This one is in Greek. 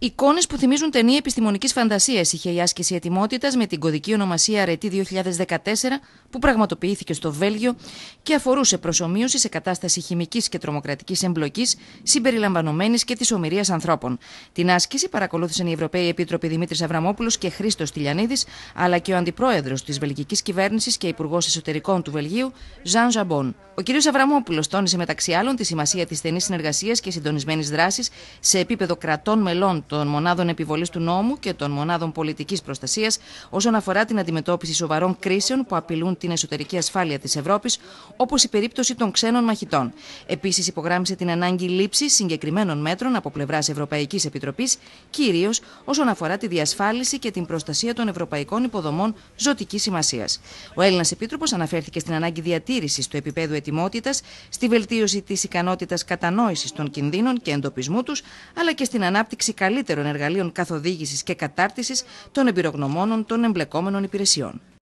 Εικόνες που θυμίζουν ταινία επιστημονικής φαντασίας είχε η άσκηση ετοιμότητας με την κωδική ονομασία Αρετή 2014 που πραγματοποιήθηκε στο Βέλγιο και αφορούσε προσωμείωση σε κατάσταση χημικής και τρομοκρατικής εμπλοκής συμπεριλαμβανομένης και της ομοιρίας ανθρώπων. Την άσκηση παρακολούθησαν οι Ευρωπαίοι Επίτροποι Δημήτρης Αβραμόπουλος και Χρήστος Τηλιανίδης, αλλά και ο Αντιπρόεδρος της Βελγικής Κυβέρνησης και Υπουργός Εσωτερικών του Βελγίου, Ζαν Ζαμπόν. Ο κ. Αβραμόπουλος τόνισε μεταξύ άλλων τη σημασία της στενής συνεργασίας και συντονισμένης δράσης σε επίπεδο κρατών μελών των μονάδων επιβολής του νόμου και των μονάδων πολιτικής προστασίας όσον αφορά την αντιμετώπιση σοβαρών κρίσεων που απειλούν την εσωτερική ασφάλεια της Ευρώπης, όπως η περίπτωση των ξένων μαχητών. Επίσης, υπογράμμισε την ανάγκη λήψη συγκεκριμένων μέτρων από πλευράς Ευρωπαϊκής Επιτροπής, κυρίως όσον αφορά τη διασφάλιση και την προστασία των ευρωπαϊκών υποδομών ζωτικής σημασίας. Ο Έλληνας Επίτροπος αναφέρθηκε στην ανάγκη διατήρησης του επίπεδου ετοιμότητας, στη βελτίωση της ικανότητας κατανόησης των κινδύνων και εντοπισμού τους, αλλά και στην ανάπτυξη καλής εργαλείων καθοδήγησης και κατάρτισης των εμπειρογνωμόνων των εμπλεκόμενων υπηρεσιών.